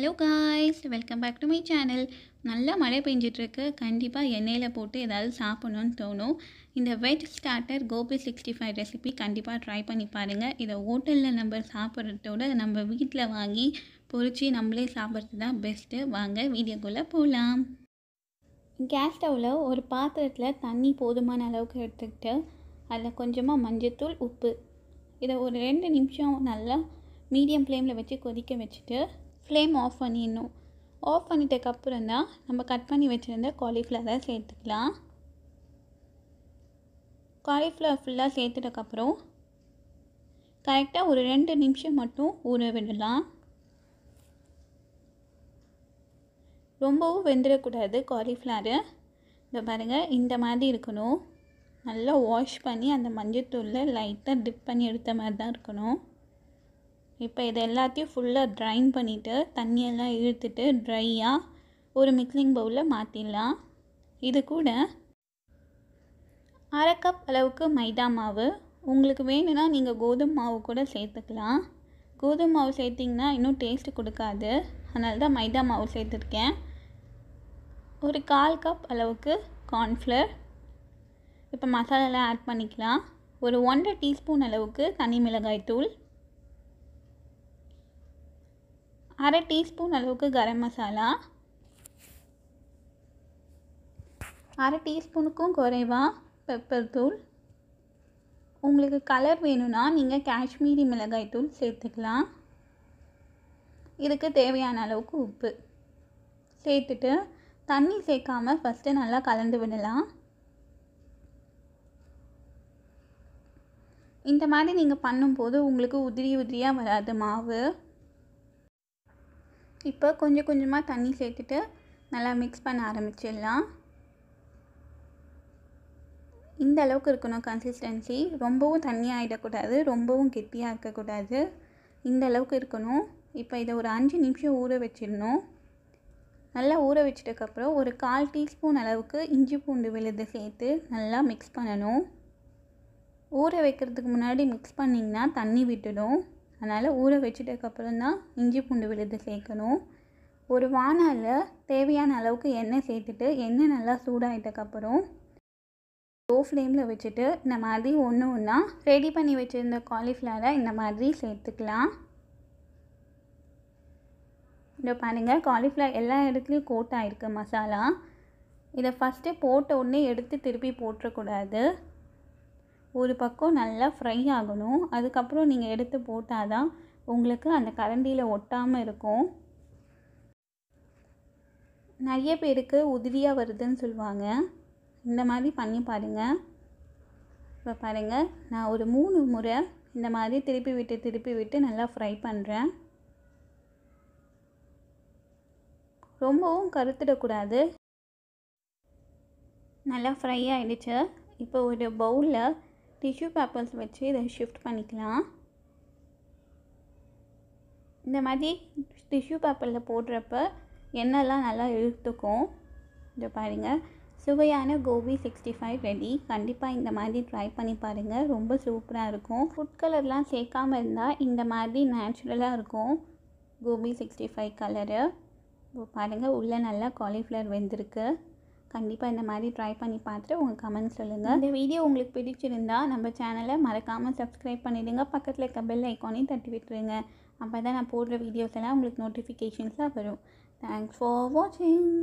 hello guys welcome back to my channel நல்லா மழை பெஞ்சிட்ருக்கு கண்டிப்பாக எண்ணெயில் போட்டு ஏதாவது சாப்பிட்ணுன்னு தோணும் இந்த veg starter gobi sixty five recipe கண்டிப்பாக ட்ரை பண்ணி பாருங்கள் இதை ஹோட்டலில் நம்ம சாப்பிட்றதோட நம்ம வீட்டில் வாங்கி பொறிச்சு நம்மளே சாப்பிட்றது தான் பெஸ்ட்டு வாங்க வீடியோக்குள்ளே போகலாம் கேஸ் ஸ்டவ்வில் ஒரு பாத்திரத்தில் தண்ணி போதுமான அளவுக்கு எடுத்துக்கிட்டு அதில் கொஞ்சமாக மஞ்சத்தூள் உப்பு இதை ஒரு ரெண்டு நிமிஷம் நல்லா மீடியம் ஃப்ளேமில் வச்சு கொதிக்க வச்சுட்டு ஃப்ளேம் ஆஃப் பண்ணிடணும் ஆஃப் பண்ணிட்டக்கப்புறம் தான் நம்ம கட் பண்ணி வச்சுருந்த காலிஃப்ளவரை சேர்த்துக்கலாம் காலிஃப்ளவர் ஃபுல்லாக சேர்த்துட்டக்கப்புறம் கரெக்டாக ஒரு ரெண்டு நிமிஷம் மட்டும் ஊற விடலாம் ரொம்பவும் வெந்துடக்கூடாது காலிஃப்ளவரு இந்த பாருங்கள் இந்த மாதிரி இருக்கணும் நல்லா வாஷ் பண்ணி அந்த மஞ்சள் தூளில் லைட்டாக டிப் பண்ணி எடுத்த மாதிரி தான் இருக்கணும் இப்போ இது எல்லாத்தையும் ஃபுல்லாக ட்ரைன் பண்ணிவிட்டு தண்ணியெல்லாம் இழுத்துட்டு ட்ரையாக ஒரு மிக்சிங் பவுலில் மாற்றிடலாம் இது கூட அரை கப் அளவுக்கு மைதா மாவு உங்களுக்கு வேணும்னா நீங்கள் கோதுமை மாவு கூட சேர்த்துக்கலாம் கோதுமை மாவு சேர்த்திங்கன்னா இன்னும் டேஸ்ட்டு கொடுக்காது அதனால தான் மைதா மாவு சேர்த்துருக்கேன் ஒரு கால் கப் அளவுக்கு கார்ன்ஃப்ளர் இப்போ மசாலாலாம் ஆட் பண்ணிக்கலாம் ஒரு ஒன்றரை டீஸ்பூன் அளவுக்கு தனி மிளகாய் தூள் அரை டீஸ்பூன் அளவுக்கு கரம் மசாலா அரை டீஸ்பூனுக்கும் குறைவாக பெப்பர் தூள் உங்களுக்கு கலர் வேணும்னா நீங்கள் காஷ்மீரி மிளகாய் தூள் சேர்த்துக்கலாம் இதுக்கு தேவையான அளவுக்கு உப்பு சேர்த்துட்டு தண்ணி சேர்க்காமல் ஃபஸ்ட்டு நல்லா கலந்து விடலாம் இந்த மாதிரி நீங்கள் பண்ணும்போது உங்களுக்கு உதிரி உதிரியாக வராது மாவு இப்போ கொஞ்சம் கொஞ்சமாக தண்ணி சேர்த்துட்டு நல்லா மிக்ஸ் பண்ண ஆரம்பிச்சிடலாம் இந்த அளவுக்கு இருக்கணும் கன்சிஸ்டன்சி ரொம்பவும் தண்ணியாக ஆகிடக்கூடாது ரொம்பவும் கெட்டியாக இருக்கக்கூடாது இந்த அளவுக்கு இருக்கணும் இப்போ இதை ஒரு அஞ்சு நிமிஷம் ஊற வச்சிடணும் நல்லா ஊற வச்சிட்டக்கப்புறம் ஒரு கால் டீஸ்பூன் அளவுக்கு இஞ்சி பூண்டு விழுது சேர்த்து நல்லா மிக்ஸ் பண்ணணும் ஊற வைக்கிறதுக்கு முன்னாடி மிக்ஸ் பண்ணிங்கன்னா தண்ணி விட்டுடும் அதனால் ஊற வச்சுட்டதுக்கப்புறம் தான் இஞ்சி பூண்டு விழுது சேர்க்கணும் ஒரு வானால் தேவையான அளவுக்கு எண்ணெய் சேர்த்துட்டு எண்ணெய் நல்லா சூடாகிட்டக்கப்புறம் லோ ஃப்ளேமில் வச்சுட்டு இந்த மாதிரி ஒன்று ஒன்றா ரெடி பண்ணி வச்சுருந்த காலிஃப்ளவரை இந்த மாதிரி சேர்த்துக்கலாம் இதை பாருங்கள் காலிஃப்ளவர் எல்லா இடத்துலையும் கோட் ஆகிருக்கு மசாலா இதை ஃபஸ்ட்டு போட்ட உடனே எடுத்து திருப்பி போட்டுறக்கூடாது ஒரு பக்கம் நல்லா ஃப்ரை ஆகணும் அதுக்கப்புறம் நீங்கள் எடுத்து போட்டால் தான் உங்களுக்கு அந்த கரண்டியில் ஒட்டாமல் இருக்கும் நிறைய பேருக்கு உதிரியாக வருதுன்னு சொல்லுவாங்க இந்த மாதிரி பண்ணி பாருங்கள் இப்போ பாருங்கள் நான் ஒரு மூணு முறை இந்த மாதிரி திருப்பி விட்டு திருப்பி விட்டு நல்லா ஃப்ரை பண்ணுறேன் ரொம்பவும் கருத்துடக்கூடாது நல்லா ஃப்ரை ஆகிடுச்சு இப்போ ஒரு பவுலில் டிஷ்யூ பேப்பர்ஸ் வச்சு இதை ஷிஃப்ட் பண்ணிக்கலாம் இந்த மாதிரி டிஷ்யூ பேப்பரில் போடுறப்ப எண்ணெய்லாம் நல்லா இழுத்துக்கும் இதை பாருங்கள் சுவையான கோபி சிக்ஸ்டி ஃபைவ் ரெடி கண்டிப்பாக இந்த மாதிரி ட்ரை பண்ணி பாருங்கள் ரொம்ப சூப்பராக இருக்கும் ஃபுட் கலர்லாம் சேர்க்காமல் இருந்தால் இந்த மாதிரி நேச்சுரலாக இருக்கும் கோபி சிக்ஸ்டி ஃபைவ் கலரு பாருங்கள் உள்ளே நல்லா காலிஃப்ளவர் வெந்திருக்கு கண்டிப்பாக இந்த மாதிரி ட்ரை பண்ணி பார்த்துட்டு உங்கள் கமெண்ட் சொல்லுங்கள் இந்த வீடியோ உங்களுக்கு பிடிச்சிருந்தா நம்ம சேனலை மறக்காமல் சப்ஸ்கிரைப் பண்ணிவிடுங்க பக்கத்தில் இருக்க பெல் ஐக்கானையும் தட்டி விட்டுருங்க அப்போ தான் நான் போடுற வீடியோஸ் எல்லாம் உங்களுக்கு நோட்டிஃபிகேஷன்ஸாக வரும் தேங்க்ஸ் ஃபார் வாட்சிங்